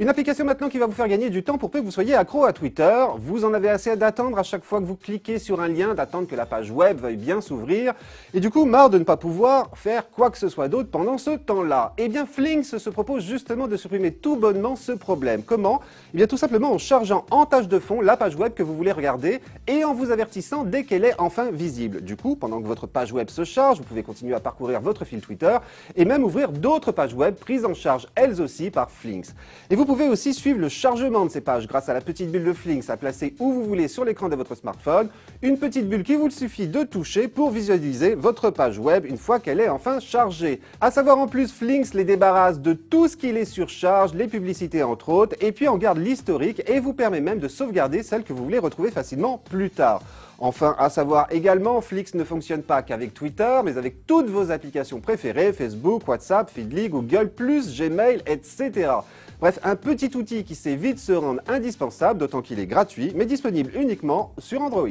Une application maintenant qui va vous faire gagner du temps pour peu que vous soyez accro à Twitter. Vous en avez assez d'attendre à chaque fois que vous cliquez sur un lien, d'attendre que la page web veuille bien s'ouvrir. Et du coup, marre de ne pas pouvoir faire quoi que ce soit d'autre pendant ce temps-là. Eh bien, Flinks se propose justement de supprimer tout bonnement ce problème. Comment Eh bien, tout simplement en chargeant en tâche de fond la page web que vous voulez regarder et en vous avertissant dès qu'elle est enfin visible. Du coup, pendant que votre page web se charge, vous pouvez continuer à parcourir votre fil Twitter et même ouvrir d'autres pages web prises en charge elles aussi par Flinks. Vous pouvez aussi suivre le chargement de ces pages grâce à la petite bulle de Flinks à placer où vous voulez sur l'écran de votre smartphone, une petite bulle qui vous suffit de toucher pour visualiser votre page web une fois qu'elle est enfin chargée. À savoir en plus, Flinks les débarrasse de tout ce qui les surcharge, les publicités entre autres, et puis en garde l'historique et vous permet même de sauvegarder celles que vous voulez retrouver facilement plus tard. Enfin, à savoir également, Flix ne fonctionne pas qu'avec Twitter, mais avec toutes vos applications préférées, Facebook, WhatsApp, Feedly, Google+, Gmail, etc. Bref, un petit outil qui sait vite se rendre indispensable, d'autant qu'il est gratuit, mais disponible uniquement sur Android.